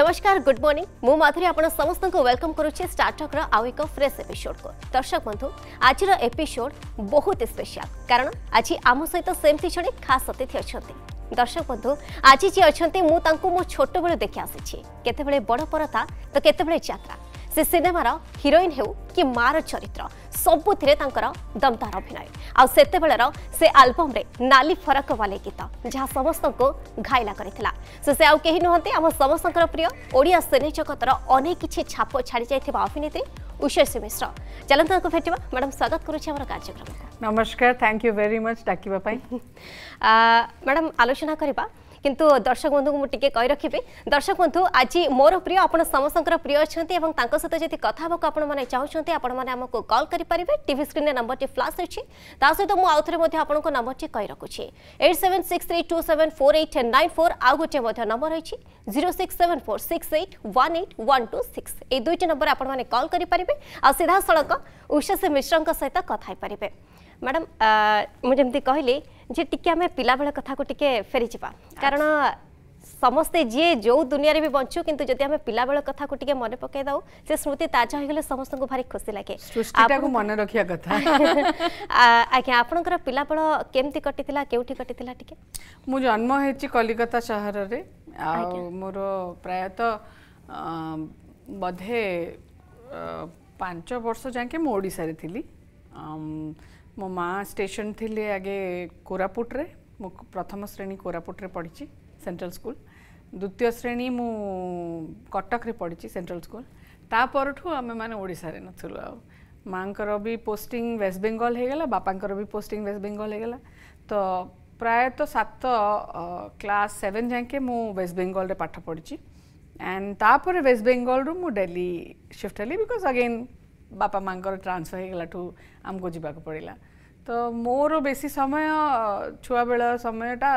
নমস্কার good morning মু মাধুরী আপনার সমস্ত ওয়েলকম করুছি স্টার্টকর আউ এক ফ্রেশ এপিসোড কু দর্শক বন্ধু আজর এপিসোড বহুত স্পেশাল কারণ আজ আম সহিত সেমতি জনে খাস অতিথি অনেক দর্শক বন্ধু আজ যে অনেক মু তাঁকু মো ছোটবেলু দেখি আসিছি কেতবে বড় পরতা তো কেতবে যাত্রা ᱥᱮ સિને ມາ ৰ হিরোইন হেউ কি মাৰা চৰিত্ৰ সম্পূৰ্ণ তেঁকৰ দমदार অভিনয় আৰু সেইতে বেলাৰ সেই এলবামৰে নালি फरकৱালে গীত যা সমস্তক গহাইলা কৰি থিলা সসেউ কেহি নহন্ত আমা সমস্তকৰ প্ৰিয় ওড়িয়া সিনে জগতৰ अनेकिছি ছাপো ছাৰি যাই থিবা অভিনেত্রী উশেশী মিশ্র চলন্তক ভেটিবা মডাম স্বাগাত কৰুচি আমাৰ কাৰ্য্যগ্ৰম নমস্কাৰ থ্যাংকু ভেরি মাচ ডাকিবা পাই মডাম আলোচনা কৰিব কিন্তু দর্শক বন্ধুকে মু টিকে কই রাখিবি দর্শক বন্ধু আজি মোর প্রিয় আপনার সমস্তর প্রিয় অনেক এবং তাঁর সহ যদি কথা হওয়া আপনার চাহুমান আপনার আমি কল করে পারে টিভি স্ক্রিনে নম্বরটি ফ্লাশ হয়েছে তা সহ মু আউথরে আপনার নম্বরটি কই রাখুছি eight seven six three two seven four eight nine four আউ গোটে নম্বর রয়েছে zero six seven four six eight one eight one two six এই দুইটি নম্বর আপনার কল করে পারে আধাসলখ উষাশ্রী মিশ্র সহ কথা হয়ে পারে ম্যাডাম মু যেমি কহিলি ଯେ ଟିକେ ଆମେ ପିଲାବେଳ କଥାକୁ ଟିକେ ଫେରିଯିବା କାରଣ ସମସ୍ତେ ଯିଏ ଯେଉଁ ଦୁନିଆରେ ବି ବଞ୍ଚୁ କିନ୍ତୁ ଯଦି ଆମେ ପିଲାବେଳ କଥାକୁ ଟିକେ ମନେ ପକାଇ ଦେଉ ସେ ସ୍ମୃତି ତାଜା ହେଇଗଲେ ସମସ୍ତଙ୍କୁ ଭାରି ଖୁସି ଲାଗେ ମନେ ରଖିବା କଥା ଆଜ୍ଞା ଆପଣଙ୍କର ପିଲାବେଳ କେମିତି କଟିଥିଲା କେଉଁଠି କଟିଥିଲା ଟିକେ ମୁଁ ଜନ୍ମ ହେଇଛି କଲିକତା ସହରରେ ଆଉ ମୋର ପ୍ରାୟତଃ ବୋଧେ ପାଞ୍ଚ ବର୍ଷ ଯାକେ ମୁଁ ଓଡ଼ିଶାରେ ଥିଲି ମୋ ମା ଷ୍ଟେସନ୍ ଥିଲେ ଆଗେ କୋରାପୁଟରେ ମୁଁ ପ୍ରଥମ ଶ୍ରେଣୀ କୋରାପୁଟରେ ପଢ଼ିଛି ସେଣ୍ଟ୍ରାଲ ସ୍କୁଲ ଦ୍ୱିତୀୟ ଶ୍ରେଣୀ ମୁଁ କଟକରେ ପଢ଼ିଛି ସେଣ୍ଟ୍ରାଲ ସ୍କୁଲ ତାପରଠୁ ଆମେମାନେ ଓଡ଼ିଶାରେ ନଥିଲୁ ଆଉ ମାଆଙ୍କର ବି ପୋଷ୍ଟିଂ ୱେଷ୍ଟବେଙ୍ଗଲ ବେଙ୍ଗଲ ହେଇଗଲା ବାପାଙ୍କର ବି ପୋଷ୍ଟିଂ ୱେଷ୍ଟବେଙ୍ଗଲ ବେଙ୍ଗଲ ହେଇଗଲା ତ ପ୍ରାୟତଃ ସାତ କ୍ଲାସ୍ ସେଭେନ୍ ଯାଏଁକେ ମୁଁ ୱେଷ୍ଟବେଙ୍ଗଲରେ ପାଠ ପଢ଼ିଛି ଆଣ୍ଡ ତାପରେ ୱେଷ୍ଟବେଙ୍ଗଲରୁ ମୁଁ ଡେଲି ସିଫ୍ଟ ହେଲି ବିକଜ୍ ଅଗେନ୍ ବାପା ମାଆଙ୍କର ଟ୍ରାନ୍ସଫର୍ ହେଇଗଲାଠୁ ଆମକୁ ଯିବାକୁ ପଡ଼ିଲା ତ ମୋର ବେଶୀ ସମୟ ଛୁଆବେଳ ସମୟଟା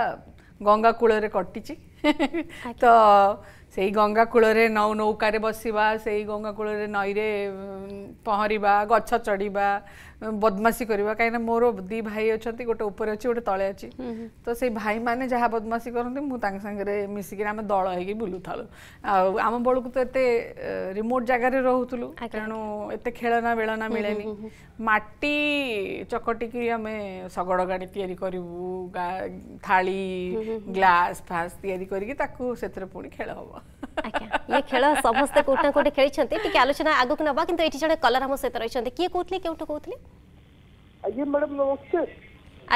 ଗଙ୍ଗା କୂଳରେ କଟିଛି ତ ସେଇ ଗଙ୍ଗା କୂଳରେ ନଉ ନୌକାରେ ବସିବା ସେଇ ଗଙ୍ଗା କୂଳରେ ନଈରେ ପହଁରିବା ଗଛ ଚଢ଼ିବା ବଦମାସି କରିବା କାହିଁକିନା ମୋର ଦୁଇ ଭାଇ ଅଛନ୍ତି ଗୋଟେ ଉପରେ ଅଛି ଗୋଟେ ତଳେ ଅଛି ତ ସେଇ ଭାଇମାନେ ଯାହା ବଦମାସି କରନ୍ତି ମୁଁ ତାଙ୍କ ସାଙ୍ଗରେ ମିଶିକିରି ଆମେ ଦଳ ହେଇକି ବୁଲୁଥାଉ ଆଉ ଆମ ବେଳକୁ ତ ଏତେ ରିମୋଟ୍ ଜାଗାରେ ରହୁଥିଲୁ ତେଣୁ ଏତେ ଖେଳନା ବେଳନା ମିଳେନି ମାଟି ଚକଟିକି ଆମେ ଶଗଡ଼ ଗାଡ଼ି ତିଆରି କରିବୁ ଥାଳି ଗ୍ଲାସ୍ ଫ୍ଲାସ୍ ତିଆରି କରିକି ତାକୁ ସେଥିରେ ପୁଣି ଖେଳ ହବ ଇଏ ଖେଳ ସମସ୍ତେ କୋଉଠି ନା କୋଉଠି ଖେଳିଛନ୍ତି ଟିକେ ଆଲୋଚନା ଆଗକୁ ନବା କିନ୍ତୁ ଏଠି ଜଣେ କଲର ଆମ ସହିତ ରହିଛନ୍ତି କିଏ କହୁଥିଲେ କେଉଁଠୁ କହୁଥିଲେ ଆଜ୍ଞା ମ୍ୟାଡାମ ନମସ୍କାର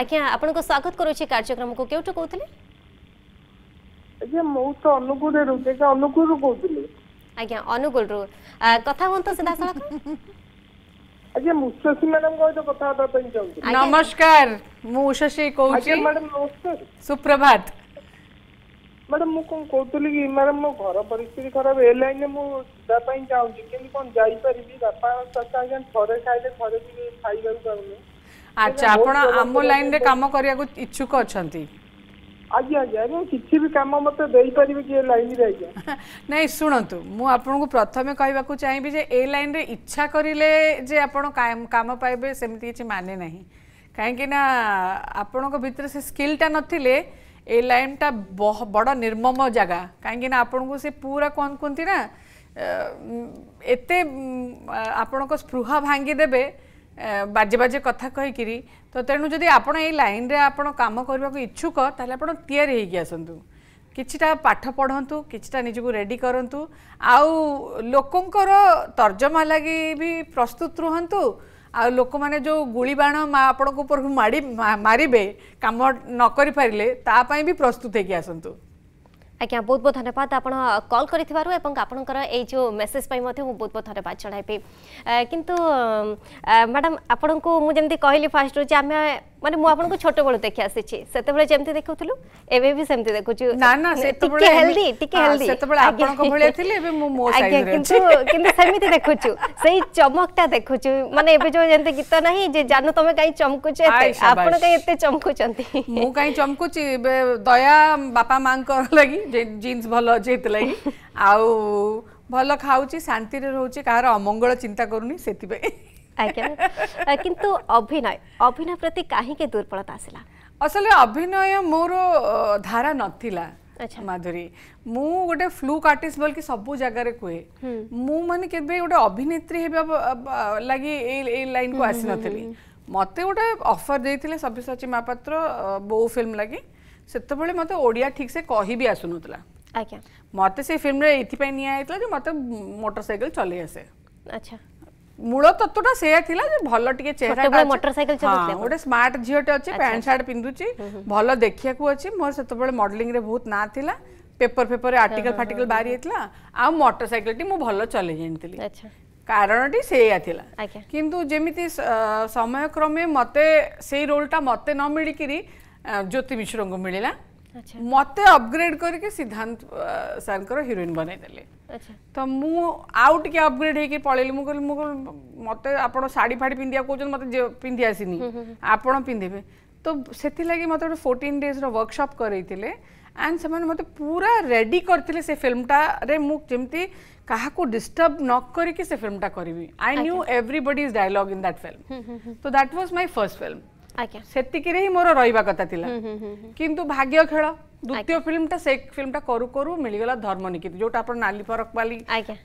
ଆଜ୍ଞା ଆପଣଙ୍କୁ ସ୍ୱାଗତ କରୁଛି କାର୍ଯ୍ୟକ୍ରମକୁ କେଉଁଠୁ କହୁଥିଲେ ଆଜ୍ଞା ମୁଁ ତ ଅନୁଗୁଳରେ ରହୁଛି ଆଜ୍ଞା ଅନୁଗୁଳରୁ କହୁଥିଲି ଆଜ୍ଞା ଅନୁଗୁଳରୁ କଥା ହୁଅନ୍ତୁ ସିଧାସଳଖ ଆଜ୍ଞା ମୁଶସୀ ମ୍ୟାଡାମଙ୍କ ସହିତ କଥାବାର୍ତ୍ତା ପାଇଁ ଚାହୁଁଛି ନମସ୍କାର ମୁଁ ଉଷସୀ କହୁଛି ମ୍ୟାଡାମ ନମସ୍କାର ସୁପ୍ରଭାତ ମ୍ୟାଡ଼ାମ୍ ମୁଁ କ'ଣ କହୁଥିଲି କି ମ୍ୟାଡ଼ାମ୍ ମୋ ଘର ପରିସ୍ଥିତି ଖରାପ ଏ ଲାଇନ୍ରେ ମୁଁ ଯିବା ପାଇଁ ଚାହୁଁଛି କିନ୍ତୁ କ'ଣ ଯାଇପାରିବି ବାପା ଶାଶୁ ଆଜ୍ଞା ଥରେ ଖାଇଲେ ଥରେ ବି ଖାଇବାକୁ ପାଉନି ଆଚ୍ଛା ଆପଣ ଆମ ଲାଇନ୍ରେ କାମ କରିବାକୁ ଇଚ୍ଛୁକ ଅଛନ୍ତି ଆଜ୍ଞା ଆଜ୍ଞା ଏବଂ କିଛି ବି କାମ ମୋତେ ଦେଇପାରିବେ କି ଏ ଲାଇନ୍ରେ ଆଜ୍ଞା ନାଇଁ ଶୁଣନ୍ତୁ ମୁଁ ଆପଣଙ୍କୁ ପ୍ରଥମେ କହିବାକୁ ଚାହିଁବି ଯେ ଏ ଲାଇନ୍ରେ ଇଚ୍ଛା କରିଲେ ଯେ ଆପଣ କାମ ପାଇବେ ସେମିତି କିଛି ମାନେ ନାହିଁ କାହିଁକିନା ଆପଣଙ୍କ ଭିତରେ ସେ ସ୍କିଲ୍ଟା ନଥିଲେ ଏ ଲାଇନ୍ଟା ବଡ଼ ନିର୍ମମ ଜାଗା କାହିଁକିନା ଆପଣଙ୍କୁ ସେ ପୁରା କ'ଣ କୁହନ୍ତି ନା ଏତେ ଆପଣଙ୍କ ସ୍ପୃହା ଭାଙ୍ଗିଦେବେ ବାଜେ ବାଜେ କଥା କହିକିରି ତ ତେଣୁ ଯଦି ଆପଣ ଏଇ ଲାଇନ୍ରେ ଆପଣ କାମ କରିବାକୁ ଇଚ୍ଛୁକ ତାହେଲେ ଆପଣ ତିଆରି ହେଇକି ଆସନ୍ତୁ କିଛିଟା ପାଠ ପଢ଼ନ୍ତୁ କିଛିଟା ନିଜକୁ ରେଡ଼ି କରନ୍ତୁ ଆଉ ଲୋକଙ୍କର ତର୍ଜମା ଲାଗି ବି ପ୍ରସ୍ତୁତ ରୁହନ୍ତୁ ଆଉ ଲୋକମାନେ ଯେଉଁ ଗୁଳି ବାଣ ଆପଣଙ୍କ ଉପରକୁ ମାଡ଼ି ମାରିବେ କାମ ନ କରିପାରିଲେ ତା ପାଇଁ ବି ପ୍ରସ୍ତୁତ ହେଇକି ଆସନ୍ତୁ ଆଜ୍ଞା ବହୁତ ବହୁତ ଧନ୍ୟବାଦ ଆପଣ କଲ୍ କରିଥିବାରୁ ଏବଂ ଆପଣଙ୍କର ଏଇ ଯେଉଁ ମେସେଜ୍ ପାଇଁ ମଧ୍ୟ ମୁଁ ବହୁତ ବହୁତ ଧନ୍ୟବାଦ ଜଣାଇବି କିନ୍ତୁ ମ୍ୟାଡ଼ାମ୍ ଆପଣଙ୍କୁ ମୁଁ ଯେମିତି କହିଲି ଫାର୍ଷ୍ଟରୁ ଯେ ଆମେ মানে মু আপনাকে ছোট বেলু দেখি আসিছি সেতবেলে যেমতি দেখুতলু এবে বি সেমতি দেখুছি না না সেতবেলে টিকে হেলদি টিকে হেলদি সেতবেলে আপনাকে ভলে থিলে এবে মু মো সাইড রে কিন্তু কিন্তু সেমতি দেখুছু সেই চমকটা দেখুছু মানে এবে যে যেমতি গীত নাহি যে জানো তুমি কাই চমকুছে আপন কাই এতে চমকুচন্তি মু কাই চমকুছি এবে দয়া বাপা কর লাগি যে জিন্স ভালো আছে এতে লাগি আউ ভালো ଖାଉଛି শান্তিরে ରହୁଛି কার অমঙ্গল চিন্তা করুনি সেতিবে ଆଜ୍ଞା କିନ୍ତୁ ଅଭିନୟ ଅଭିନୟ ପ୍ରତି କାହିଁକି ଦୁର୍ବଳତା ଆସିଲା ଅସଲରେ ଅଭିନୟ ମୋର ଧାରା ନଥିଲା ମାଧୁରୀ ମୁଁ ଗୋଟେ ଫ୍ଲୁକ୍ ଆର୍ଟିଷ୍ଟ ବୋଲିକି ସବୁ ଜାଗାରେ କୁହେ ମୁଁ ମାନେ କେବେ ଗୋଟେ ଅଭିନେତ୍ରୀ ହେବା ଲାଗି ଏଇ ଏଇ ଲାଇନ୍କୁ ଆସିନଥିଲି ମୋତେ ଗୋଟେ ଅଫର୍ ଦେଇଥିଲେ ସବ୍ୟସାଚୀ ମହାପାତ୍ର ବୋଉ ଫିଲ୍ମ ଲାଗି ସେତେବେଳେ ମୋତେ ଓଡ଼ିଆ ଠିକ୍ ସେ କହି ବି ଆସୁନଥିଲା ଆଜ୍ଞା ମୋତେ ସେ ଫିଲ୍ମରେ ଏଇଥିପାଇଁ ନିଆଯାଇଥିଲା ଯେ ମୋତେ ମୋଟର ସାଇକେଲ ଚଲେଇ ଆସେ ଆଚ୍ଛା মূল তত্ত্বটা সেয়া ଥିଲା যে ଭଲ ଟିକେ চেহাରା মোটরসাইকেল চলাতে ଗୋଟେ স্মার্ট ঝিওটে ଅଛି প্যান্ট শার্ট পিন্ধুছি ଭଲ ଦେଖିବାକୁ ଅଛି ମୋର ସେତେବେଳେ ମଡେଲିଂ ରେ ବହୁତ ନାଁ ଥିଲା পেপর ফেপর আর্টিকল ফার্টিকল বাহারি হয়েছিল আটরসাইকেলটি মু ভাল চলাই জাঁথিলি কারণটি সেইয়া লা কিন্তু যেমিতি সময়ক্রমে মতে সেই রোলটা মতে ন মিলিকি জ্যোতি মিশ্রঙ্কু মিলিলা अच्छा। मते अपग्रेड कर सिद्धांत सर हिरोइन बनईदे तो मु आउ टे अपग्रेड मत आप शाढ़ी फाड़ी पिंधिया कौन मत पिंधि आसनी आपड़ पिंधे तो से मत गोटे फोर्टन डेज वर्कसप करते एंड से मत पूरा रेडी करते से फिल्मटारे मुझे କାହାକୁ ଡିଷ୍ଟର୍ବ ନ କରିକି ସେ ଫିଲ୍ମଟା କରିବି I knew everybody is dialogue in that film ତ that was my first film ସେତିକିରେ ହିଁ ମୋର ରହିବା କଥା ଥିଲା କିନ୍ତୁ ଭାଗ୍ୟ ଖେଳ ଦ୍ୱିତୀୟ ଫିଲ୍ମଟା ସେ ଫିଲ୍ମଟା କରୁ କରୁ ମିଳିଗଲା ଧର୍ମ ନିକିତ ଯୋଉଟା ଆପଣ ନାଲି ଫରକପାଲି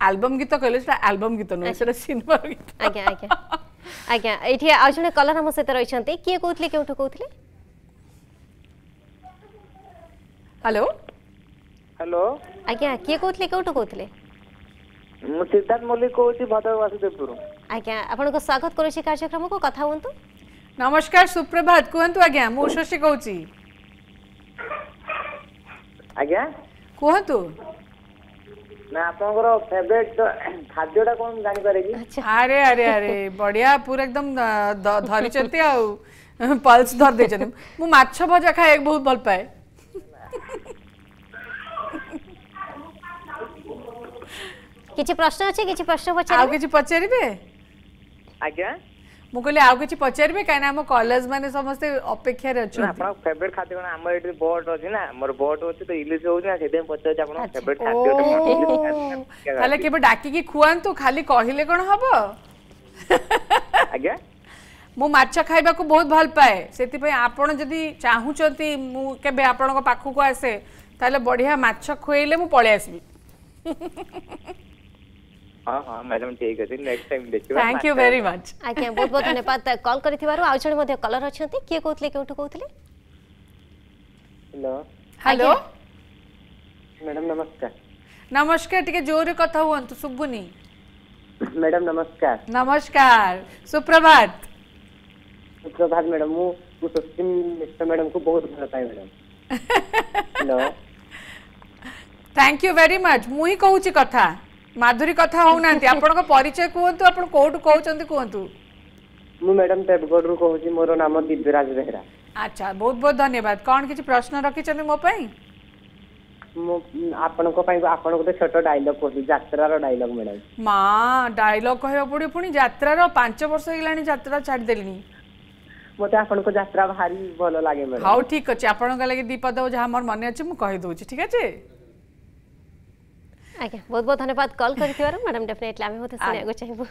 ଆଲବମ ଗୀତ କହିଲେ ସେଟା ଆଲବମ ଗୀତ ନୁହେଁ ସେଟା ସିନେମାର ଗୀତ ଆଜ୍ଞା ଆଜ୍ଞା ଆଜ୍ଞା ଏଠି ଆଉ ଜଣେ କଲର ଆମ ସହିତ ରହିଛନ୍ତି କିଏ କହୁଥିଲେ କେଉଁଠୁ କହୁଥିଲେ ହ୍ୟାଲୋ ହ୍ୟାଲୋ ଆଜ୍ଞା କିଏ କହୁଥିଲେ କେଉଁଠୁ କହୁଥିଲେ ମୁଁ ସିଦ୍ଧାର୍ଥ ମଲ୍ଲିକ କହୁଛି ଭଦ୍ରକ ବାସୁଦେବପୁର ଆଜ୍ଞା ଆପଣଙ୍କ ସ୍ୱାଗତ କରୁଛି କାର୍ଯ୍ୟକ୍ରମକୁ କଥା ହୁଅନ୍ତୁ নমস্কার সুপ্রভাত কুহন্তু আজ্ঞা মু শশী কৌচি আজ্ঞা কুহন্তু না আপনার ফেভারিট খাদ্যটা কোন জানি পারে কি আরে আরে আরে বড়িয়া পুরো একদম ধরিছন্তি আউ পলস ধর দেইছন্তি মু মাছ ভজা খাই বহুত ভাল পায় কিছু প্রশ্ন আছে কিছু প্রশ্ন পচারিবে আউ কিছু পচারিবে আজ্ঞা मु कहले आउ किछि पचेर बे काहे हम कॉलेज माने समस्त अपेक्षा रे अछि आपन फेवरेट खाद्य कोन हमर एटी बोट अछि ना मोर बोट अछि त इलिस हो ना सेदे पचे छ आपन फेवरेट खाद्य कोन ताले डाकी कि खुआन तो खाली कहिले कोन हबो आगे मु माछ खाइबा को बहुत भल पाए सेति पई आपन जदि चाहू चंती मु केबे आपन को पाखु को आसे ताले बढ़िया माछ खुएले मु पळे आसबी हाँ हाँ madam thank you very much आके बहुत बहुत धन्यवाद कॉल करिथिबारु कलर अछंती के कहतले केउठु कहतले हेलो मैडम नमस्कार नमस्कार टिके जोर कथा हुअंतु सुबुनी मैडम नमस्कार नमस्कार सुप्रभात सुप्रभात मैडम मु मु सस्तिम मिश्रा मैडम को बहुत भला पाए madam hello thank you very much मु ही कहूची कथा মাধুরী কথা হউনাহান্তি আপনার পরিচয় কুহতু আপনার কোটু কৌছেন কুহতু মু ম্যাডাম দেবগড় রু কহুছি মোর নাম দিব্যরাজ বেহরা আচ্ছা বহুত বহুত ধন্যবাদ কোন কিছু প্রশ্ন রাখিছেন মো পাই ଆପଣଙ୍କ ପାଇଁ ଆପଣଙ୍କ ତ ଛୋଟ ଡାଇଲଗ କହୁଛି ଯାତ୍ରାର ଡାଇଲଗ ମ୍ୟାଡ଼ାମ ମା ଡାଇଲଗ କହିବାକୁ ପଡିବ ପୁଣି ଯାତ୍ରାର ପାଞ୍ଚ ବର୍ଷ ହେଇଗଲାଣି ଯାତ୍ରା ଛାଡିଦେଲିଣି ମୋତେ ଆପଣଙ୍କ ଯାତ୍ରା ଭାରି ଭଲ ଲାଗେ ମ୍ୟାଡ଼ାମ ହଉ ଠିକ ଅଛି ଆପଣଙ୍କ ଲାଗି ଦି ପଦ ଯାହା ମୋର ମନେ ଅଛି ମୁଁ କହିଦେଉଛି ଠିକ ଅଛି আজ্ঞা বহুত বহুত ধন্যবাদ কল করিবার ম্যাডাম ডেফিনেটলি আমি মধ্যে শুনিবাকু চাইবু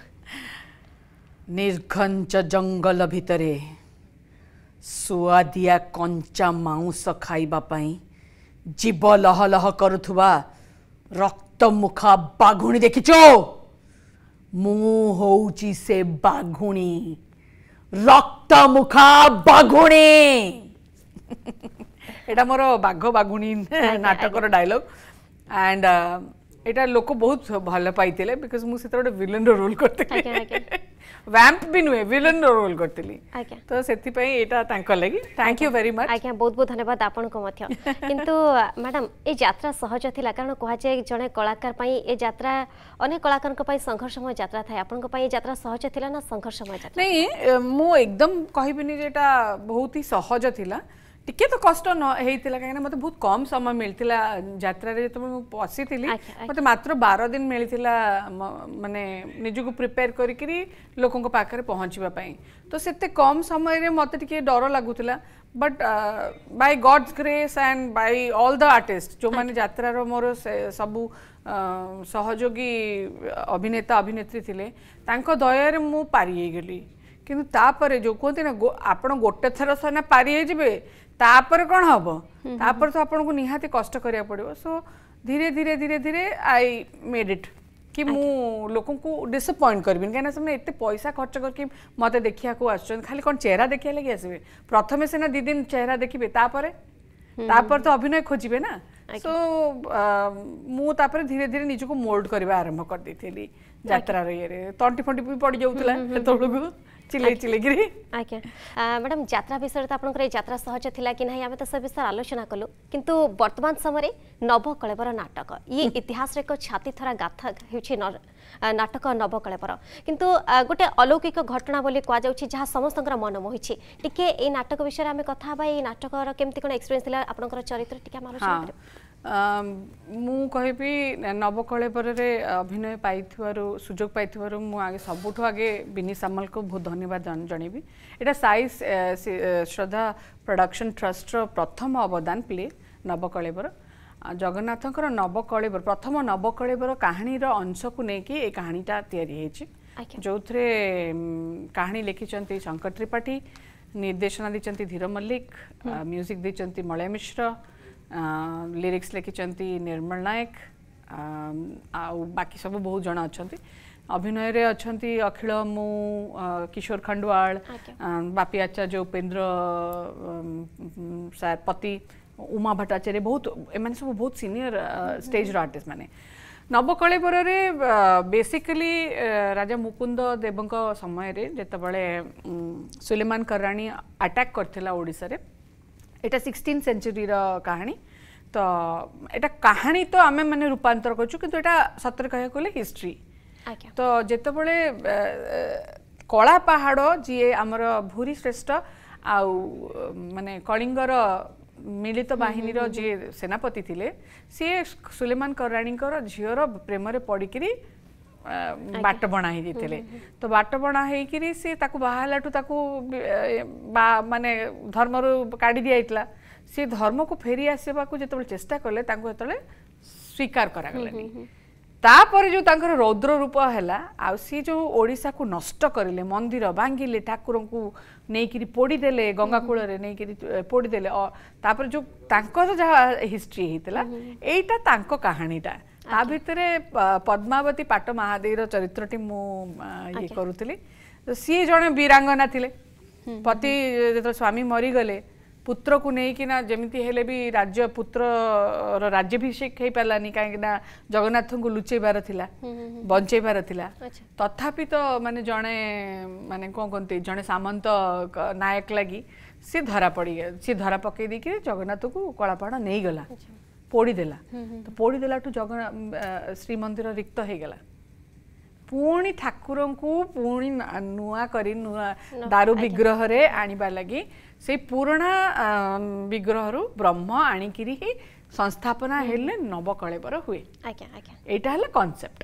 নির্ঘঞ্চ জঙ্গল ভিতরে ସୁଆଦିଆ କଞ୍ଚା ମାଉଁସ ଖାଇବା ପାଇଁ ଜୀବ ଲହ ଲହ କରୁଥିବା ରକ୍ତମୁଖା ବାଘୁଣୀ ଦେଖିଛ ମୁଁ ହଉଛି ସେ ବାଘୁଣୀ ରକ୍ତମୁଖା ବାଘୁଣୀ ଏଇଟା ମୋର ବାଘ ବାଘୁଣୀ ନାଟକର ଡାଇଲଗ ଆଣ୍ଡ এটা লোক বহুত ভাল পাইলে বিকজ মু সেটা গোটে ভিলেন রোল করতেলি ভ্যাম্প বি নুহে ভিলেন রোল করতেলি তো সেপাই এটা তাঙ্ক লাগি থ্যাঙ্ক ইউ ভেরি মচ আজ্ঞা বহুত বহুত ধন্যবাদ আপনার মধ্য কিন্তু ম্যাডাম এই যাত্রা সহজ লা কারণ কুহযায় জনে কলাকার পাই এ যাত্রা অনেক কলাকার পাই সংঘর্ষময় যাত্রা থাকে আপনার পাই এ যাত্রা সহজ লা না সংঘর্ষময় যাত্রা নাই মু একদম কহিবিনি যে এটা বহুত হি সহজ লা টিকে তো কষ্ট ন হেইতিলা কারণ মতে বহুত কম সময় মিলতিলা যাত্রারে যেতে মু পসিতিলি মতে মাত্র 12 দিন মিলতিলা মানে নিজকু প্রিপেয়ার করিকি লোকଙ୍କ পাখরে পৌঁছিবা পাই তো সেতে কম সময়রে মতে টিকে ডর লাগুতিলা but by God's grace and by all the artist जो मैंने यात्रार मोर सबू सहयोगी अभिनेता अभिनेत्री थे दया मु पारी गली किंतु जो कहते ना आप गोटे थर सना पारिजे तापर कौन हम तापर तो आपको को निहाती कष्ट पड़ो सो धीरे धीरे धीरे धीरे आई मेड इट कि मु लोक को डिसअपइंट करें कहीं ये पैसा खर्च करके मत देखा आस खाली कौन चेहरा देखिए लगे आस प्रथम सेना दीदी चेहरा देखिए तो अभिनय खोजे ना तो मुझे धीरे धीरे निजी मोल्ड करवा आरंभ कर दे जतार तंटी फंटी भी पड़ जाऊ मैडम यात्रा विषय तो आपंकर सहज थिला कि तो सब विषय आलोचना कलु किंतु वर्तमान समय नवकलेवर नाटक ये हम्म। इतिहास एक छाती थरा गाथा हेउछि नाटक नवकलेवर किंतु गोटे अलौकिक घटना बोली कुआ जाउछि जहा मन मोहिछि टिके नाटक विषय आम्ही कथा हबा ए नाटकर एक्सपीरियंस चरित्र ମୁଁ କହିବି ନବକଳେବରରେ ଅଭିନୟ ପାଇଥିବାରୁ ସୁଯୋଗ ପାଇଥିବାରୁ ମୁଁ ଆଗେ ସବୁଠୁ ଆଗେ ବିନି ସାମଲକୁ ବହୁତ ଧନ୍ୟବାଦ ଜଣେଇବି ଏଇଟା ସାଇ ଶ୍ରଦ୍ଧା ପ୍ରଡକ୍ସନ୍ ଟ୍ରଷ୍ଟର ପ୍ରଥମ ଅବଦାନ ପ୍ଲେ ନବକଳେବର ଜଗନ୍ନାଥଙ୍କର ନବକଳେବର ପ୍ରଥମ ନବକଳେବର କାହାଣୀର ଅଂଶକୁ ନେଇକି ଏ କାହାଣୀଟା ତିଆରି ହେଇଛି ଯେଉଁଥିରେ କାହାଣୀ ଲେଖିଛନ୍ତି ଶଙ୍କର ତ୍ରିପାଠୀ ନିର୍ଦ୍ଦେଶନା ଦେଇଛନ୍ତି ଧୀର ମଲ୍ଲିକ ମ୍ୟୁଜିକ୍ ଦେଇଛନ୍ତି ମଳୟ ମିଶ୍ର लिरिकस लेखिच्छ निर्मल नायक आउ सब बहुत बहुतज अहिले अभिनय अहिले अखिल मु किशोर खण्डवाल बापिआचा जौपेन्द्र पति उमा भट्टाचार्य बहुत एउटा सब बहुत सिनियर स्टेज आर्टिस्ट आर्ट मवकले बरे बेसिकली राजा मुकुंद मुकुन्देव समय जतिबेला सुलेमान कराणी आटाक गरिरहशा এটা সিক্সটিন সেঞ্চুরির কাহিনী তো এটা কাহিনী তো আমি মানে রূপান্তর করছু কিন্তু এটা সতরে কহিয়া গেলে হিস্ট্রি তো যেতবে কলা পাহাড় যিয়ে আমার ভূরি শ্রেষ্ঠ আউ মানে কলিঙ্গর ମିଳିତ ବାହିନୀର ଯିଏ ସେନାପତି ଥିଲେ ସିଏ ସୁଲେମାନ କରାଣୀଙ୍କର ଝିଅର ପ୍ରେମରେ ପଡ଼ିକିରି ବାଟବଣା ହେଇଯାଇଥିଲେ ତ ବାଟବଣା ହେଇକିରି ସିଏ ତାକୁ ବାହା ହେଲାଠୁ ତାକୁ ମାନେ ଧର୍ମରୁ କାଢ଼ି ଦିଆଯାଇଥିଲା ସିଏ ଧର୍ମକୁ ଫେରି ଆସିବାକୁ ଯେତେବେଳେ ଚେଷ୍ଟା କଲେ ତାଙ୍କୁ ସେତେବେଳେ ସ୍ୱୀକାର କରାଗଲାନି ତାପରେ ଯେଉଁ ତାଙ୍କର ରୌଦ୍ର ରୂପ ହେଲା ଆଉ ସିଏ ଯେଉଁ ଓଡ଼ିଶାକୁ ନଷ୍ଟ କରିଲେ ମନ୍ଦିର ଭାଙ୍ଗିଲେ ଠାକୁରଙ୍କୁ ନେଇକିରି ପୋଡ଼ିଦେଲେ ଗଙ୍ଗାକୂଳରେ ନେଇକିରି ପୋଡ଼ିଦେଲେ ତାପରେ ଯେଉଁ ତାଙ୍କର ଯାହା ହିଷ୍ଟ୍ରି ହେଇଥିଲା ଏଇଟା ତାଙ୍କ କାହାଣୀଟା ତା ଭିତରେ ପଦ୍ମାବତୀ ପାଟ ମହାଦେବୀର ଚରିତ୍ରଟି ମୁଁ ଇଏ କରୁଥିଲି ତ ସିଏ ଜଣେ ବୀରାଙ୍ଗନା ଥିଲେ ପତି ଯେତେବେଳେ ସ୍ୱାମୀ ମରିଗଲେ ପୁତ୍ରକୁ ନେଇକିନା ଯେମିତି ହେଲେ ବି ରାଜ୍ୟ ପୁତ୍ରର ରାଜ୍ୟାଭିଷେକ ହେଇପାରିଲାନି କାହିଁକିନା ଜଗନ୍ନାଥଙ୍କୁ ଲୁଚେଇବାର ଥିଲା ବଞ୍ଚେଇବାର ଥିଲା ତଥାପି ତ ମାନେ ଜଣେ ମାନେ କ'ଣ କହନ୍ତି ଜଣେ ସାମନ୍ତ ନାୟକ ଲାଗି ସେ ଧରା ପଡ଼ିଗଲା ସିଏ ଧରା ପକେଇ ଦେଇକି ଜଗନ୍ନାଥକୁ କଳାପାହାଡ଼ ନେଇଗଲା ପୋଡ଼ିଦେଲା ତ ପୋଡ଼ିଦେଲାଠୁ ଜଗନ୍ନାଥ ଶ୍ରୀମନ୍ଦିର ରିକ୍ତ ହେଇଗଲା ପୁଣି ଠାକୁରଙ୍କୁ ପୁଣି ନୂଆ କରି ନୂଆ ଦାରୁ ବିଗ୍ରହରେ ଆଣିବା ଲାଗି ସେଇ ପୁରୁଣା ବିଗ୍ରହରୁ ବ୍ରହ୍ମ ଆଣିକିରି ହିଁ ସଂସ୍ଥାପନା ହେଲେ ନବକଳେବର ହୁଏ ଆଜ୍ଞା ଆଜ୍ଞା ଏଇଟା ହେଲା କନସେପ୍ଟ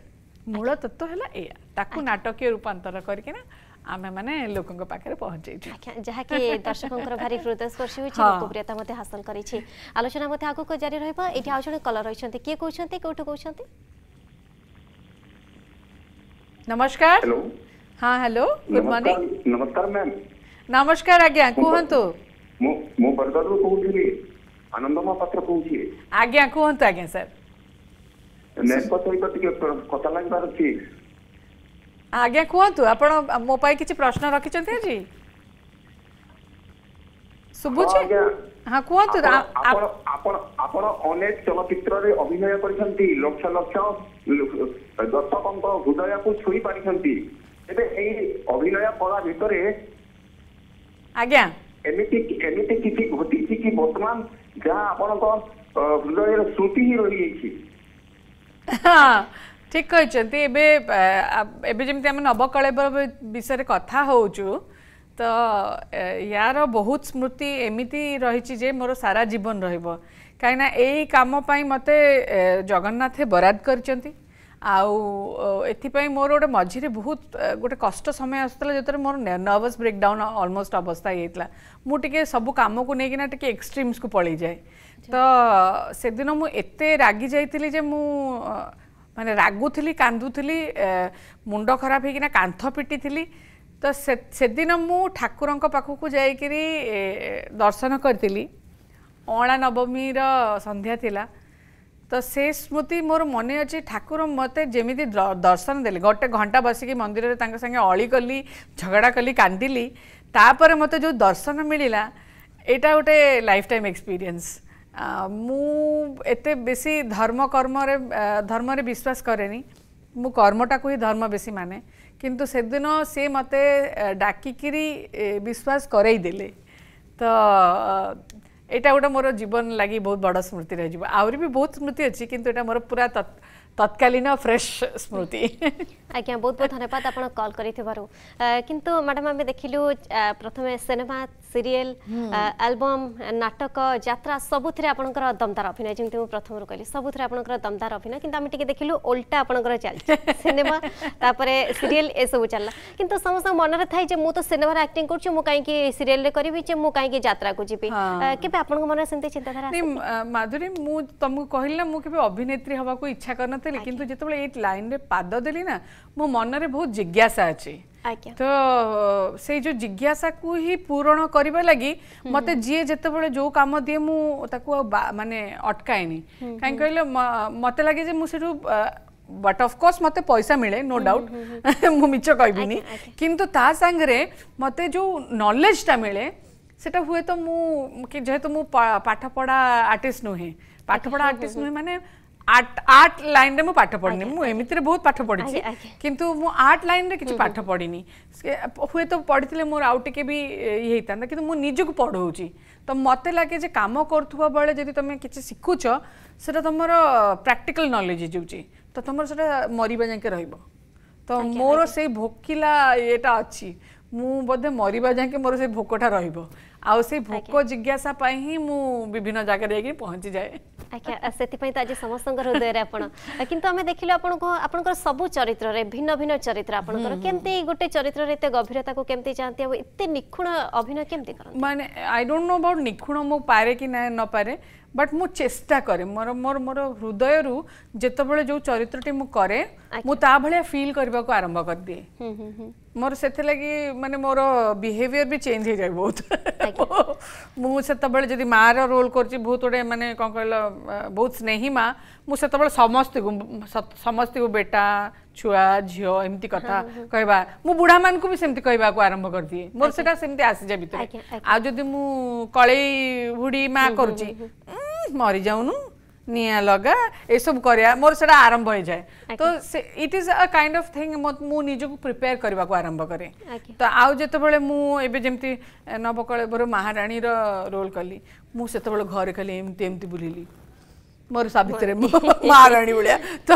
ମୂଳ ତତ୍ତ୍ୱ ହେଲା ଏଇଆ ତାକୁ ନାଟକୀୟ ରୂପାନ୍ତର କରିକିନା ଆମେମାନେ ଲୋକଙ୍କ ପାଖରେ ପହଞ୍ଚେଇଛୁ ଯାହାକି ଦର୍ଶକଙ୍କର ଭାରି ହୃଦୟସ୍ପର୍ଶୀ ହୋଇଛି ଲୋକପ୍ରିୟତା ମଧ୍ୟ ହାସଲ କରିଛି ଆଲୋଚନା ମଧ୍ୟ ଆଗକୁ ଜାରି ରହିବ ଏଠି ଆଉ ଜଣେ କଲର ରହିଛନ୍ତି କିଏ କହୁଛନ୍ତି କେଉଁଠୁ କହୁଛନ୍ତି ନମସ୍କାର ହଁ ହ୍ୟାଲୋ ଗୁଡ୍ ମର୍ଣ୍ଣିଂ ନମସ୍କାର ମ୍ୟାମ୍ ନମସ୍କାର ଆଜ୍ଞା କୁହନ୍ତୁ ମୁଁ ବରଗଡ଼ରୁ କହୁଥିଲି ଆନନ୍ଦମା ପାତ୍ର କହୁଛି ଆଜ୍ଞା କୁହନ୍ତୁ ଆଜ୍ଞା ସାର୍ ନେଟଙ୍କ ସହିତ ଟିକେ କଥା ଲାଗିବାର ଅଛି আজ্ঞা কুহতু আপনার মো পাই কিছু প্রশ্ন রাখিছেন আজি শুভুছি হ্যাঁ কুহতু আপন আপন অনেক চলচ্চিত্রে অভিনয় করেছেন লক্ষ লক্ষ দর্শকঙ্ক হৃদয়কু ছুঁই পারিছেন তেবে এই অভিনয় কলা ভিতরে আজ্ঞা এমিতি এমিতি কিছু ঘটিছি কি বর্তমান যা আপনার হৃদয়ের স্মৃতি হি রহিଯାଇଛି ঠিক କହିଛନ୍ତି ଏବେ ଏବେ ଯେମିତି ଆମେ ନବକଳେବର ବିଷୟରେ କଥା ହେଉଛୁ ତ ୟାର ବହୁତ ସ୍ମୃତି ଏମିତି ରହିଛି ଯେ ମୋର ସାରା ଜୀବନ ରହିବ କାହିଁକିନା ଏଇ କାମ ପାଇଁ ମୋତେ ଜଗନ୍ନାଥ ବରାଦ କରିଛନ୍ତି ଆଉ ଏଥିପାଇଁ ମୋର ଗୋଟେ ମଝିରେ ବହୁତ ଗୋଟେ କଷ୍ଟ ସମୟ ଆସୁଥିଲା ଯେତେବେଳେ ମୋର ନର୍ଭସ୍ ବ୍ରେକ୍ଡାଉନ୍ ଅଲମୋଷ୍ଟ ଅବସ୍ଥା ହେଇଯାଇଥିଲା ମୁଁ ଟିକେ ସବୁ କାମକୁ ନେଇକିନା ଟିକେ ଏକ୍ସଟ୍ରିମ୍ସକୁ ପଳେଇଯାଏ ତ ସେଦିନ ମୁଁ ଏତେ ରାଗି ଯାଇଥିଲି ଯେ ମୁଁ ମାନେ ରାଗୁଥିଲି କାନ୍ଦୁଥିଲି ମୁଣ୍ଡ ଖରାପ ହେଇକିନା କାନ୍ଥ ପିଟିଥିଲି ତ ସେଦିନ ମୁଁ ଠାକୁରଙ୍କ ପାଖକୁ ଯାଇକରି ଦର୍ଶନ କରିଥିଲି ଅଁଳା ନବମୀର ସନ୍ଧ୍ୟା ଥିଲା ତ ସେ ସ୍ମୃତି ମୋର ମନେ ଅଛି ଠାକୁର ମୋତେ ଯେମିତି ଦର୍ଶନ ଦେଲେ ଗୋଟେ ଘଣ୍ଟା ବସିକି ମନ୍ଦିରରେ ତାଙ୍କ ସାଙ୍ଗେ ଅଳି କଲି ଝଗଡ଼ା କଲି କାନ୍ଦିଲି ତାପରେ ମୋତେ ଯେଉଁ ଦର୍ଶନ ମିଳିଲା ଏଇଟା ଗୋଟେ ଲାଇଫ୍ ଟାଇମ୍ ଏକ୍ସପିରିଏନ୍ସ ମୁଁ ଏତେ ବେଶୀ ଧର୍ମ କର୍ମରେ ଧର୍ମରେ ବିଶ୍ୱାସ କରେନି ମୁଁ କର୍ମଟାକୁ ହିଁ ଧର୍ମ ବେଶୀ ମାନେ କିନ୍ତୁ ସେଦିନ ସେ ମୋତେ ଡାକିକିରି ବିଶ୍ୱାସ କରେଇ ଦେଲେ ତ ଏଇଟା ଗୋଟେ ମୋର ଜୀବନ ଲାଗି ବହୁତ ବଡ଼ ସ୍ମୃତି ରହିଯିବ ଆହୁରି ବି ବହୁତ ସ୍ମୃତି ଅଛି କିନ୍ତୁ ଏଇଟା ମୋର ପୁରା তৎকালীন ফ্রেশ স্মৃতি আজ্ঞা বহুত বহুত ধন্যবাদ আপনার কল করে কিন্তু ম্যাডাম আমি দেখিলু প্রথমে সিনেমা সিরিয়েল আলবম নাটক যাত্রা সবুথে আপনার দমদার অভিনয় যেমন মু প্রথম কলি সবুথে আপনার দমদার অভিনয় কিন্তু আমি টিকি দেখিলু ওল্টা আপনার চালছে সিনেমা তাপরে সিরিয়েল এসব চালা কিন্তু সমস্ত মনে থাকে যে মু তো সিনেমার আক্টিং করছি মু কাইকি সিরিয়েল রে করিবি যে মু কাইকি যাত্রা কো যিবি কেবে আপনার মনে সেমতি চিন্তাধারা মাধুরী মু তমু কহিলা মু কেবে অভিনেত্রী হবাকু ইচ্ছা করনা नी जो लाइन पादी ना मो मन बहुत जिज्ञासा अच्छी तो से जो जिज्ञासा को ही पूरण करने लगी मत जी जो जो कम दिए मुझे मानते अटकाएनि कहीं कह मत लगे मुझे बट ऑफ़ कोर्स मत पैसा मिले नो डाउट मुझ कह कि मत जो नलेजा मिले से जेहेत मुझे पाठपढ़ा आर्ट नुहे पाठपढ़ा आर्ट नुहे मानते आर्ट आर्ट लाइन रे पाठ पढ़नी मु एमिति रे बहुत पाठ पढ़ी छी किंतु आर्ट लाइन रे किछ हम्म, पाठ हम्म। पढ़िनी हुए तो पढ़थिले मोर आउट था किंतु मु निजुक पढ़ौ तो मत लगे कम काम करथुवा बळे जदी तमे किछ तो तुम सेटा मरिबा जके रहइबो तो मोर से भोकिला एटा अछि मु बदे मरिबा जके मोर से भोकटा रहइबो आ जिज्ञासा ही मु विभिन्न जगह पहुंची जाए ଆଜ୍ଞା ସେଥିପାଇଁ ତ ଆଜି ସମସ୍ତଙ୍କ ହୃଦୟରେ ଆପଣ କିନ୍ତୁ ଆମେ ଦେଖିଲୁ ଆପଣଙ୍କ ଆପଣଙ୍କର ସବୁ ଚରିତ୍ରରେ ଭିନ୍ନ ଭିନ୍ନ ଚରିତ୍ର ଆପଣଙ୍କର କେମିତି ଗୋଟେ ଚରିତ୍ରରେ ଏତେ ଗଭୀରତାକୁ କେମିତି ଚାହାନ୍ତି ଆଉ ଏତେ ନିଖୁଣ ଅଭିନୟ କେମିତି କରନ୍ତି ମାନେ ଆଇ ଡୋଣ୍ଟ ନୋ ଆବାଉଟ୍ ନିଖୁଣ ମୁଁ ପାରେ କି ନା ନପାରେ ବଟ୍ ମୁଁ ଚେଷ୍ଟା କରେ ମୋର ମୋର ମୋର ହୃଦୟରୁ ଯେତେବେଳେ ଯେଉଁ ଚରିତ୍ରଟି ମୁଁ କରେ ମୁଁ ତା ଭଳିଆ ଫିଲ୍ କରିବାକୁ ଆରମ୍ଭ କରିଦିଏ ମୋର ସେଥିଲାଗି ମାନେ ମୋର ବିହେଭିଅର ବି ଚେଞ୍ଜ ହେଇଯାଏ ବହୁତ ମୁଁ ସେତେବେଳେ ଯଦି ମାଆର ରୋଲ୍ କରୁଛି ବହୁତ ଗୋଟେ ମାନେ କ'ଣ କହିଲ ବହୁତ ସ୍ନେହୀ ମା ମୁଁ ସେତେବେଳେ ସମସ୍ତଙ୍କୁ ସମସ୍ତଙ୍କୁ ବେଟା ଛୁଆ ଝିଅ ଏମିତି କଥା କହିବା ମୁଁ ବୁଢ଼ାମାନଙ୍କୁ ବି ସେମିତି କହିବାକୁ ଆରମ୍ଭ କରିଦିଏ ମୋର ସେଟା ସେମିତି ଆସିଯାଏ ଭିତରେ ଆଉ ଯଦି ମୁଁ କଳେଇ ହୁଡ଼ି ମା କରୁଛି ମରିଯାଉନୁ ନିଆଁ ଲଗା ଏସବୁ କରିବା ମୋର ସେଇଟା ଆରମ୍ଭ ହେଇଯାଏ ତ it is a kind of thing ମୁଁ ନିଜକୁ ପ୍ରିପେୟାର କରିବାକୁ ଆରମ୍ଭ କରେ ତ ଆଉ ଯେତେବେଳେ ମୁଁ ଏବେ ଯେମିତି ନବକଳେବର ମହାରାଣୀର ରୋଲ୍ କଲି ମୁଁ ସେତେବେଳେ ଘରେ ଖାଲି ଏମିତି ଏମିତି ବୁଲିଲି ମୋର ସାବିତ୍ରୀ ମହାରାଣୀ ଭଳିଆ ତ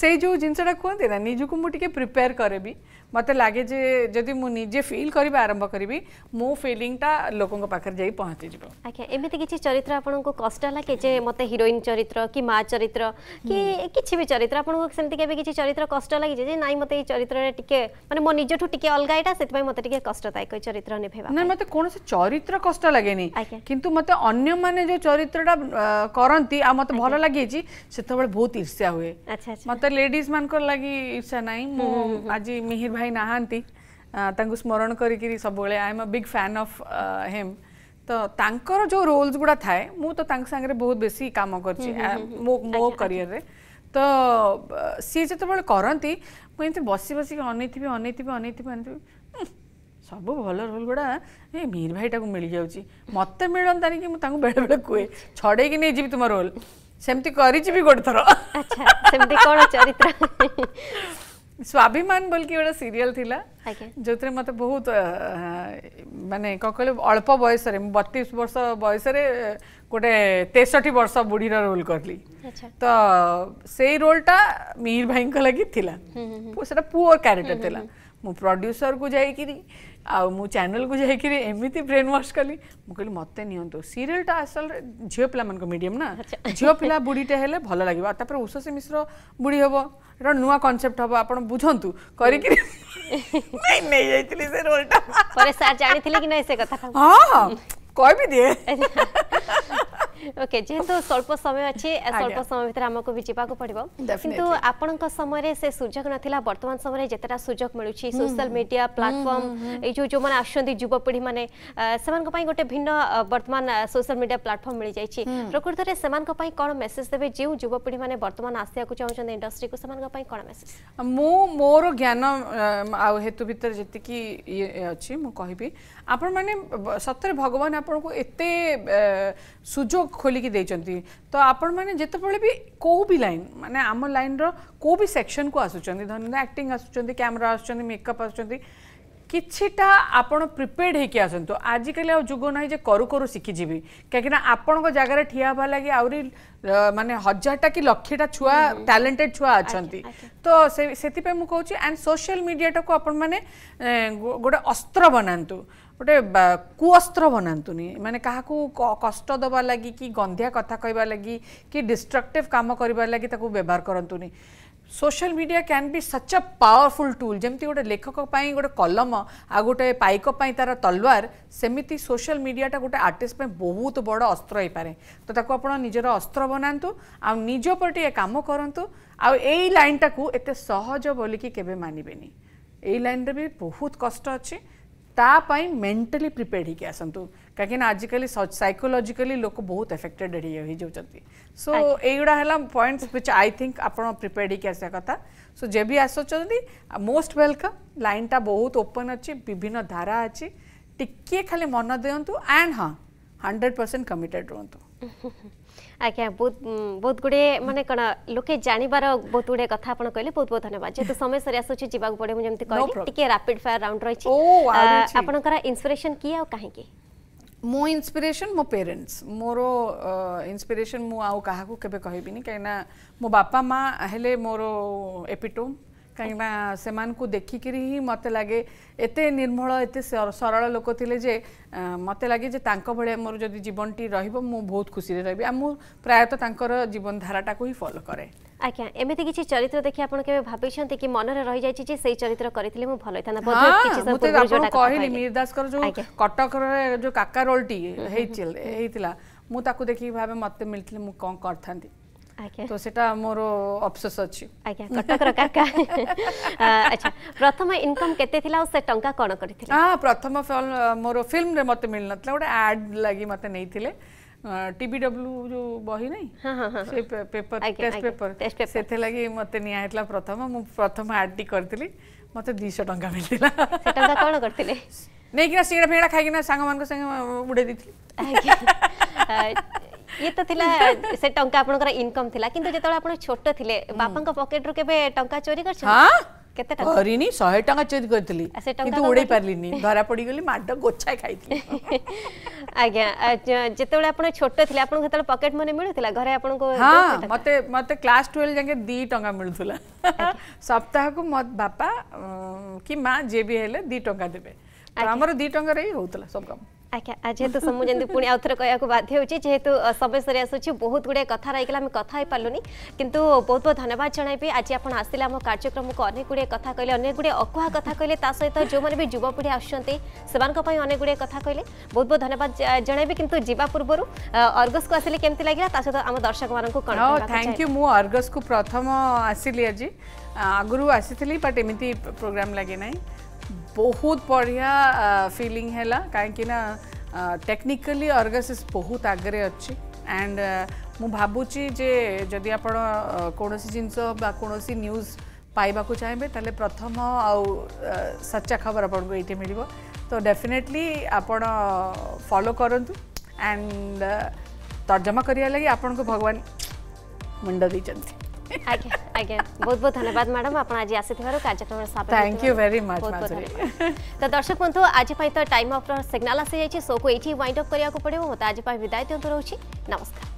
ସେଇ ଯେଉଁ ଜିନିଷଟା କୁହନ୍ତି ନା ନିଜକୁ ମୁଁ ଟିକେ ପ୍ରିପେୟାର କରେ ବି ମୋତେ ଲାଗେ ଯେ ଯଦି ମୁଁ ନିଜେ ଫିଲ୍ କରିବା ଆରମ୍ଭ କରିବି ମୋ ଫିଲିଂଟା ଲୋକଙ୍କ ପାଖରେ ଯାଇ ପହଞ୍ଚିଯିବ ଆଜ୍ଞା ଏମିତି କିଛି ଚରିତ୍ର ଆପଣଙ୍କୁ କଷ୍ଟ ଲାଗେ ଯେ ମୋତେ ହିରୋଇନ୍ ଚରିତ୍ର କି ମା ଚରିତ୍ର କି କିଛି ବି ଚରିତ୍ର ଆପଣଙ୍କୁ ସେମିତି କେବେ କିଛି ଚରିତ୍ର କଷ୍ଟ ଲାଗିଛି ଯେ ନାଇଁ ମୋତେ ଏଇ ଚରିତ୍ରରେ ଟିକେ ମାନେ ମୋ ନିଜଠୁ ଟିକେ ଅଲଗା ଏଇଟା ସେଥିପାଇଁ ମୋତେ ଟିକେ କଷ୍ଟଦାୟକ ଏଇ ଚରିତ୍ର ନିଭେଇବା ନାଇଁ ମୋତେ କୌଣସି ଚରିତ୍ର କଷ୍ଟ ଲାଗେନି କିନ୍ତୁ ମୋତେ ଅନ୍ୟମାନେ ଯେଉଁ ଚରିତ୍ରଟା କରନ୍ତି ଆଉ ମୋତେ ଭଲ ଲାଗିଛି ସେତେବେଳେ ବହୁତ ଈର୍ଷା ହୁଏ ମୋତେ ଲେଡ଼ିଜ୍ ମାନଙ୍କର ଲାଗି ଈର୍ଷା ନାହିଁ ମୁଁ ଆଜି ମିହିର ଭାଇ भाई नहांती स्मरण कर सब बोले I am a big fan of हेम तो तांकर जो रोल्स गुडा थाए मु तो तांग बहुत बेस कम करो मो करियर तो सी जते बोले करंती मु इते बसी थी अनैथिबे थी अनैथिबे अनैथिबे सब भल रोल गुड़ा ए मीर भाई को मिल जाऊँच मत मिलता कि बेले बेले कहे छड़े कि नहीं जी तुम रोल सेमती कर गोटे थर अच्छा ସ୍ୱାଭିମାନ ବୋଲିକି ଗୋଟେ ସିରିଏଲ ଥିଲା ଯେଉଁଥିରେ ମୋତେ ବହୁତ ମାନେ କ'ଣ କହିଲେ ଅଳ୍ପ ବୟସରେ ମୁଁ ବତିଶ ବର୍ଷ ବୟସରେ ଗୋଟେ ତେଷଠି ବର୍ଷ ବୁଢ଼ୀର ରୋଲ୍ କରିଲି ତ ସେଇ ରୋଲଟା ମିହିର ଭାଇଙ୍କ ଲାଗି ଥିଲା ସେଟା ପୁଅର କ୍ୟାରେକ୍ଟର ଥିଲା मु प्रड्यूसर को जाकि आ चेल को जाकि एमती ब्रेन वाश कली मुझे मत नियंतु सीरीयलटा असल झील पाला मीडियम ना झील पिला बुढ़ीटे हेले भल लगे उषसी मिश्र बुढ़ी हम नुआ कनसेप्ट हम आप बुझु कर हाँ कह भी दिए ओके जेहेतु स्वल्प समय अछि स्वल्प समय भितर हमको भी जिबाको पड़िबो किंतु आपनक समय रे से सुजग नथिला वर्तमान समय रे जेतरा सुजग मिलुछि सोशल मीडिया प्लेटफार्म ए जो जो माने आछन्ति युवा माने सेमान को पई गोटे भिन्न वर्तमान सोशल मीडिया प्लेटफार्म मिल जाइछि प्रकृत रे सेमान को पई कोन मेसेज देबे जेउ युवा माने वर्तमान आसिया को चाहौ इंडस्ट्री को सेमान को पई कोन मेसेज मु मोर ज्ञान आ हेतु भितर जेतिकी अछि मु कहबी आपण माने सतरे भगवान आपण को एते सुजोग खोलिक के तो आपण मैंने जिते भी कौ भी लाइन मानने आम लाइन रो भी सेक्शन को आसुच्च आक्टिंग आसुच्च क्यमेरा आसुच्च मेकअप आस किटा आप प्रिपेड होकर आसत आजिकल आग ना जो करू करू शिखिजी कहीं आपण जगार ठिया हाँ लगे आ मानने हजारटा कि लक्षटा छुआ टैलेंटेड छुआ अच्छा तो से मुझे एंड सोशल मीडिया टाक आप गोटे अस्त्र बनातु ଗୋଟେ କୁଅସ୍ତ୍ର ବନାନ୍ତୁନି ମାନେ କାହାକୁ କଷ୍ଟ ଦେବା ଲାଗି କି ଗନ୍ଧିଆ କଥା କହିବା ଲାଗି କି ଡିଷ୍ଟ୍ରକ୍ଟିଭ୍ କାମ କରିବା ଲାଗି ତାକୁ ବ୍ୟବହାର କରନ୍ତୁନି social media can be such a powerful tool যেমি গোটে লেখক গোটে কলম আ গোটে পাইক তার তলওয়ার সেমিতি সোশ্যাল মিডিয়াটা গোটে আর্টিস্ট বহুত বড় অস্ত্র হইপরে তো তাকে আপনার নিজের অস্ত্র বনাতু আজ পরে টিকি কাম করতু এই লাইনটা এত সহজ বলিকি কেবে মানবে এই লাইনটা বি বহুত কষ্ট অছে तापाई मेन्टाली प्रिपेयर्ड हो आसतु कहीं आजिकल सैकोलोजिकली लोक बहुत एफेक्टेड होती सो युवा है पॉइंट्स व्हिच आई थिंक आप प्रिपेयर्ड हो आसा कथा सो जे भी आसुच्च मोस्ट वेलकम लाइन टा बहुत ओपन अच्छी विभिन्न धारा अच्छी टिके खाली मन दिंतु एंड हाँ हंड्रेड परसेंट कमिटेड रुहतु ଆଜ୍ଞା ବହୁତ ବହୁତ ଗୁଡ଼ିଏ ମାନେ କ'ଣ ଲୋକେ ଜାଣିବାର ବହୁତ ଗୁଡ଼ିଏ କଥା ଆପଣ କହିଲେ ବହୁତ ବହୁତ ଧନ୍ୟବାଦ ଯେହେତୁ ସମୟ ସରି ଆସୁଛି ଯିବାକୁ ପଡ଼ିବ ମୁଁ ଯେମିତି କହିଲି ଟିକେ ରାପିଡ୍ ଫାୟାର ରାଉଣ୍ଡ ରହିଛି ଆପଣଙ୍କର ଇନ୍ସପିରେସନ୍ କିଏ ଆଉ କାହିଁକି ମୋ ଇନ୍ସପିରେସନ୍ ମୋ ପେରେଣ୍ଟସ୍ ମୋର ଇନ୍ସପିରେସନ୍ ମୁଁ ଆଉ କାହାକୁ କେବେ କହିବିନି କାହିଁକିନା ମୋ ବାପା ମା ହେଲେ ମୋର ଏପିଟୋମ୍ କାହିଁକିନା ସେମାନଙ୍କୁ ଦେଖିକିରି ହିଁ ମୋତେ ଲାଗେ ଏତେ ନିର୍ମଳ ଏତେ ସରଳ ଲୋକ ଥିଲେ ଯେ ମୋତେ ଲାଗେ ଯେ ତାଙ୍କ ଭଳିଆ ମୋର ଯଦି ଜୀବନଟି ରହିବ ମୁଁ ବହୁତ ଖୁସିରେ ରହିବି ଆଉ ମୁଁ ପ୍ରାୟତଃ ତାଙ୍କର ଜୀବନଧାରାଟାକୁ ହିଁ ଫଲୋ କରେ ଆଜ୍ଞା ଏମିତି କିଛି ଚରିତ୍ର ଦେଖି ଆପଣ କେବେ ଭାବିଛନ୍ତି କି ମନରେ ରହିଯାଇଛି ଯେ ସେଇ ଚରିତ୍ର କରିଥିଲେ ମୁଁ ଭଲ ହେଇଥାନ୍ତା ବୋଧେ କିଛି ମୁଁ ତ ଆପଣ କହିଲି ମିହିର ଦାସଙ୍କର ଯୋଉ କଟକରେ ଯୋଉ କାକା ରୋଲଟି ହେଇଥିଲା ମୁଁ ତାକୁ ଦେଖିକି ଭାବେ ମୋତେ ମିଳିଥିଲେ ମୁଁ କ'ଣ କରିଥାନ୍ତି তো সেটা মোর অফসোস অছি আজ্ঞা কটকর কাকা আচ্ছা প্রথম ইনকম কেতে থিলা ও সে টঙ্কা কোন করিছিলে হ্যাঁ প্রথম মোর ফিল্ম রে মতে মিল নতলা ওটা অ্যাড লাগি মতে নেইছিলে টিবিডব্লু যে বহি নাই সে পেপার টেস্ট পেপার সেতে লাগি মতে নিয়া হেতলা প্রথম মু প্রথম অ্যাড টি করতিলি মতে 200 টঙ্কা মিলতিলা সে টঙ্কা কোন করতিলে নেইকিনা সিঙ্গড়া ফিঙ্গড়া খাইকিনা সাঙ্গ মানক সঙ্গে উড়ে দিতিলি ଇଏ ତ ଥିଲା ସେ ଟଙ୍କା ଆପଣଙ୍କର ଇନକମ୍ ଥିଲା କିନ୍ତୁ ଯେତେବେଳେ ଆପଣ ଛୋଟ ଥିଲେ ବାପାଙ୍କ ପକେଟରୁ କେବେ ଟଙ୍କା ଚୋରି କରିଛନ୍ତି କେତେ ଟଙ୍କା କରିନି 100 ଟଙ୍କା ଚୋରି କରିଥିଲି କିନ୍ତୁ ଉଡେଇ ପାରିଲିନି ଧରା ପଡି ଗଲି ମାଡ ଗୋଛାଏ ଖାଇଥିଲି ଆଜ୍ଞା ଯେତେବେଳେ ଆପଣ ଛୋଟ ଥିଲେ ଆପଣଙ୍କୁ ସେତେବେଳେ ପକେଟ ମନି ମିଳୁଥିଲା ଘରେ ଆପଣଙ୍କୁ ହଁ ମତେ ମତେ କ୍ଲାସ୍ 12 ଯାକେ 2 ଟଙ୍କା ମିଳୁଥିଲା ସପ୍ତାହକୁ ମୋ ବାପା କି ମା ଯିଏ ବି ହେଲେ 2 ଟଙ୍କା ଦେବେ ଆମର 2 ଟଙ୍କାରେ ହିଁ ହଉଥିଲା ସବୁ କାମ ଆଜ୍ଞା ଯେହେତୁ ସମୁ ଯେମିତି ପୁଣି ଆଉ ଥରେ କହିବାକୁ ବାଧ୍ୟ ହେଉଛି ଯେହେତୁ ସମୟ ସରି ଆସୁଛି ବହୁତ ଗୁଡ଼ିଏ କଥା ରହିଗଲା ଆମେ କଥା ହେଇପାରିଲୁନି କିନ୍ତୁ ବହୁତ ବହୁତ ଧନ୍ୟବାଦ ଜଣାଇବି ଆଜି ଆପଣ ଆସିଲେ ଆମ କାର୍ଯ୍ୟକ୍ରମକୁ ଅନେକ ଗୁଡ଼ିଏ କଥା କହିଲେ ଅନେକ ଗୁଡ଼ିଏ ଅକୁହା କଥା କହିଲେ ତା ସହିତ ଯେଉଁମାନେ ବି ଯୁବପିଢ଼ି ଆସୁଛନ୍ତି ସେମାନଙ୍କ ପାଇଁ ଅନେକ ଗୁଡ଼ିଏ କଥା କହିଲେ ବହୁତ ବହୁତ ଧନ୍ୟବାଦ ଜଣାଇବି କିନ୍ତୁ ଯିବା ପୂର୍ବରୁ ଅର୍ଗସକୁ ଆସିଲେ କେମିତି ଲାଗିଲା ତା ସହିତ ଆମ ଦର୍ଶକମାନଙ୍କୁ କ'ଣ ଥ୍ୟାଙ୍କ ୟୁ ମୁଁ ଅର୍ଗସକୁ ପ୍ରଥମ ଆସିଲି ଆଜି ଆଗରୁ ଆସିଥିଲି ବଟ୍ ଏମିତି ପ୍ରୋଗ୍ରାମ୍ ଲାଗେ ନାହିଁ ବହୁତ ବଢ଼ିଆ ଫିଲିଂ ହେଲା କାହିଁକିନା ଟେକ୍ନିକାଲି ଅର୍ଗାସିସ୍ ବହୁତ ଆଗରେ ଅଛି ଆଣ୍ଡ ମୁଁ ଭାବୁଛି ଯେ ଯଦି ଆପଣ କୌଣସି ଜିନିଷ ବା କୌଣସି ନ୍ୟୁଜ୍ ପାଇବାକୁ ଚାହିଁବେ ତାହେଲେ ପ୍ରଥମ ଆଉ ସଚ୍ଚା ଖବର ଆପଣଙ୍କୁ ଏଇଠି ମିଳିବ ତ ଡେଫିନେଟଲି ଆପଣ ଫଲୋ କରନ୍ତୁ ଆଣ୍ଡ ତର୍ଜମା କରିବା ଲାଗି ଆପଣଙ୍କୁ ଭଗବାନ ମୁଣ୍ଡ ଦେଇଛନ୍ତି আজ্ঞা আজ্ঞা বহুত বহুত ধন্যবাদ ম্যাডাম আপনার আজ আসিবার কার্যক্রম থ্যাংক ইউ ভেরি মচ তো দর্শক বন্ধু আজ তো টাইম অফ সিগনাল আসি যাই সোকু এইটি ওয়াইন্ড অফ করা পড়ে মতো আজ বিদায় দিও রয়েছে নমস্কার